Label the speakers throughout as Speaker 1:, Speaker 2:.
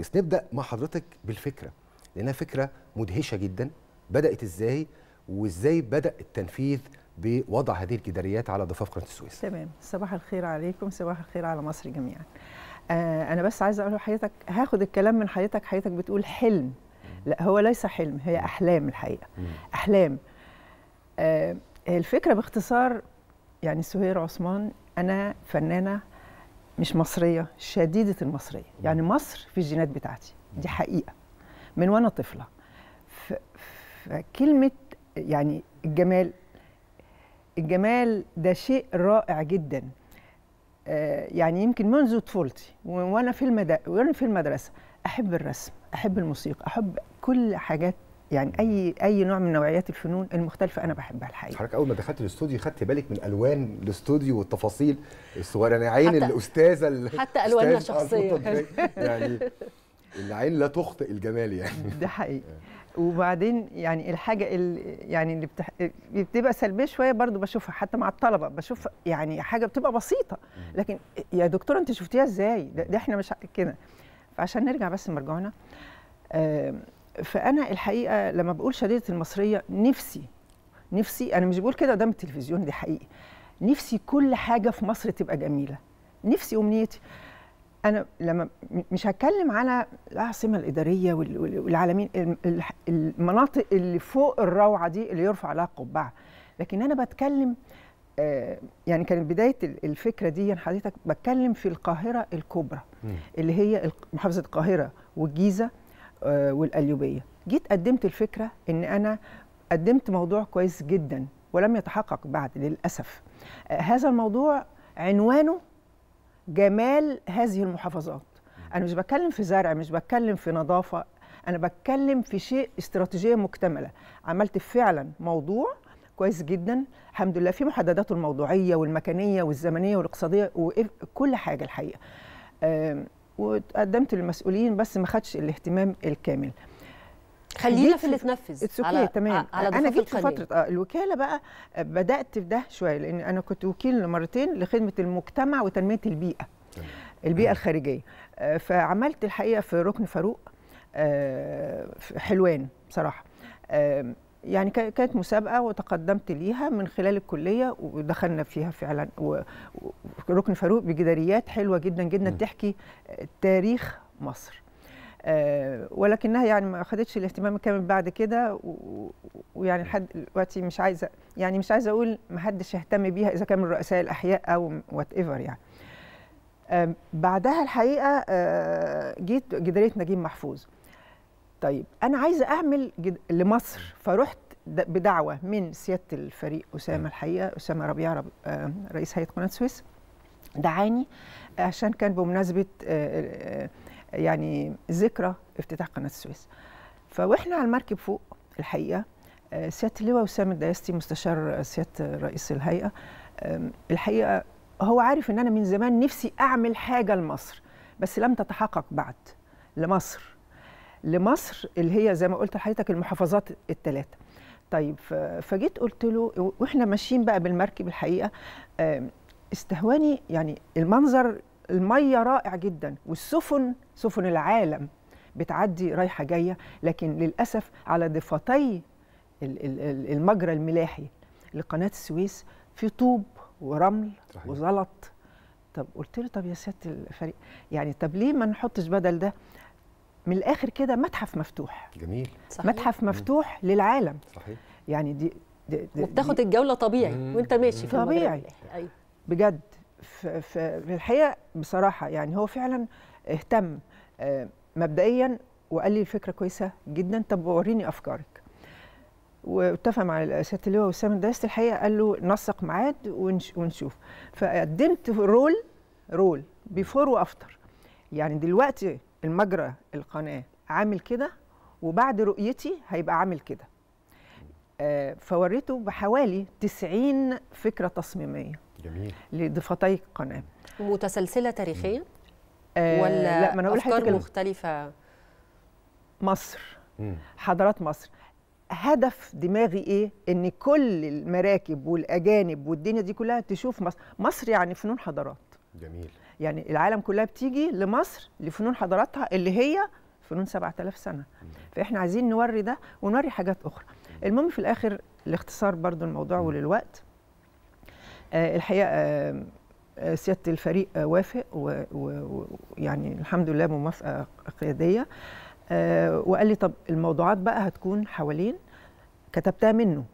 Speaker 1: بس نبدا مع حضرتك بالفكره لانها فكره مدهشه جدا بدات ازاي وازاي بدا التنفيذ بوضع هذه الجداريات على ضفاف قناه السويس تمام صباح الخير عليكم صباح الخير على مصر جميعا آه انا بس عايزه اقول لحضرتك هاخد الكلام من حضرتك حضرتك بتقول حلم لا هو ليس حلم هي احلام الحقيقه مم. احلام آه الفكره باختصار يعني سهير عثمان انا فنانه مش مصريه شديده المصريه يعني مصر في الجينات بتاعتي دي حقيقه من وانا طفله فكلمه يعني الجمال الجمال ده شيء رائع جدا آه، يعني يمكن منذ طفولتي وانا في المدرسه احب الرسم احب الموسيقى احب كل حاجات يعني اي اي نوع من نوعيات الفنون المختلفه انا بحبها الحقيقه حضرتك اول ما دخلت الاستوديو خدت بالك من الوان الاستوديو والتفاصيل الصغيره يعني عين الاستاذه حتى الوانها شخصيه يعني العين لا تخطئ الجمال يعني ده حقيقي آه. وبعدين يعني الحاجه اللي يعني اللي بتح... بتبقى سلبيه شويه برضو بشوفها حتى مع الطلبه بشوف يعني حاجه بتبقى بسيطه لكن يا دكتوره انت شفتيها ازاي ده, احنا مش كده فعشان نرجع بس مرجعنا فانا الحقيقه لما بقول شديده المصريه نفسي نفسي انا مش بقول كده قدام التلفزيون دي حقيقي نفسي كل حاجه في مصر تبقى جميله نفسي امنيتي انا لما مش هتكلم على العاصمه الاداريه والعالمين المناطق اللي فوق الروعه دي اللي يرفع لها قبعه لكن انا بتكلم آه، يعني كانت بدايه الفكره دي يعني حضرتك بتكلم في القاهره الكبرى اللي هي محافظه القاهره والجيزه آه، والقليوبيه جيت قدمت الفكره ان انا قدمت موضوع كويس جدا ولم يتحقق بعد للاسف آه، هذا الموضوع عنوانه جمال هذه المحافظات انا مش بتكلم في زرع مش بتكلم في نظافه انا بتكلم في شيء استراتيجيه مكتمله عملت فعلا موضوع كويس جدا الحمد لله في محدداته الموضوعيه والمكانيه والزمنيه والاقتصاديه وكل حاجه الحقيقه وقدمت للمسؤولين بس ما خدش الاهتمام الكامل خلينا في اللي اتنفذ على, تمام على انا جيت في فتره آه، الوكاله بقى بدات في ده شويه لان انا كنت وكيل مرتين لخدمه المجتمع وتنميه البيئه البيئه الخارجيه آه، فعملت الحقيقه في ركن فاروق آه، في حلوان بصراحه يعني كانت مسابقه وتقدمت ليها من خلال الكليه ودخلنا فيها فعلا وركن فاروق بجداريات حلوه جدا جدا تحكي تاريخ مصر آه، ولكنها يعني ما اخذتش الاهتمام الكامل بعد كده ويعني لحد دلوقتي مش عايزه يعني مش عايزه اقول ما حدش يهتم بيها اذا كان من رؤساء الاحياء او وات ايفر يعني بعدها الحقيقه آه، جيت جداريه نجيب محفوظ طيب انا عايزه اعمل جد... لمصر فرحت بدعوه من سياده الفريق اسامه الحقيقه اسامه ربيع رب... آه، رئيس هيئه قناه السويس دعاني عشان كان بمناسبه آه، آه، يعني ذكرى افتتاح قناه السويس فواحنا على المركب فوق الحقيقه سياده اللواء وسام الدياستي مستشار سياده رئيس الهيئه الحقيقه هو عارف ان انا من زمان نفسي اعمل حاجه لمصر بس لم تتحقق بعد لمصر لمصر اللي هي زي ما قلت لحضرتك المحافظات الثلاثه طيب فجيت قلت له واحنا ماشيين بقى بالمركب الحقيقه آه، استهواني يعني المنظر الميه رائع جدا والسفن سفن العالم بتعدي رايحه جايه لكن للاسف على ضفتي المجرى الملاحي لقناه السويس في طوب ورمل صحيح. وزلط طب قلت له طب يا سياده الفريق يعني طب ليه ما نحطش بدل ده من الاخر كده متحف مفتوح جميل صحيح. متحف مفتوح مم. للعالم صحيح يعني دي, دي, دي وبتاخد الجوله طبيعي مم. وانت ماشي في طبيعي ايوه بجد في, الحقيقه بصراحه يعني هو فعلا اهتم آه، مبدئيا وقال لي الفكره كويسه جدا طب وريني افكارك واتفق مع اللي اللواء وسام الدرس الحقيقه قال له نسق ميعاد ونشوف فقدمت رول رول بيفور وافتر يعني دلوقتي المجرى القناه عامل كده وبعد رؤيتي هيبقى عامل كده آه، فوريته بحوالي 90 فكره تصميميه جميل لضفتي القناه متسلسله تاريخيه آه، ولا لا ما انا اقول افكار مختلفه مصر حضارات مصر هدف دماغي ايه ان كل المراكب والاجانب والدنيا دي كلها تشوف مصر مصر يعني فنون حضارات جميل يعني العالم كلها بتيجي لمصر لفنون حضاراتها اللي هي فنون 7000 سنه فاحنا عايزين نوري ده ونوري حاجات اخرى المهم في الاخر الاختصار برضو الموضوع وللوقت آه الحقيقه آه،, آه سياده الفريق آه وافق ويعني الحمد لله موافقه قياديه آه، وقال لي طب الموضوعات بقى هتكون حوالين كتبتها منه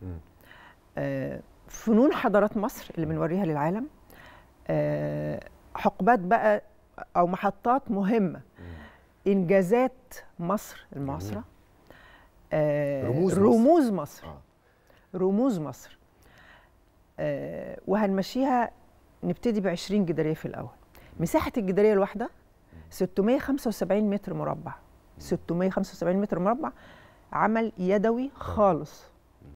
Speaker 1: آه، فنون حضارات مصر اللي بنوريها للعالم آه، حقبات بقى او محطات مهمه انجازات مصر المعاصره رموز, رموز آه، مصر رموز مصر آه. وهنمشيها نبتدي ب 20 جداريه في الاول مساحه الجداريه الواحده 675 متر مربع 675 متر مربع عمل يدوي خالص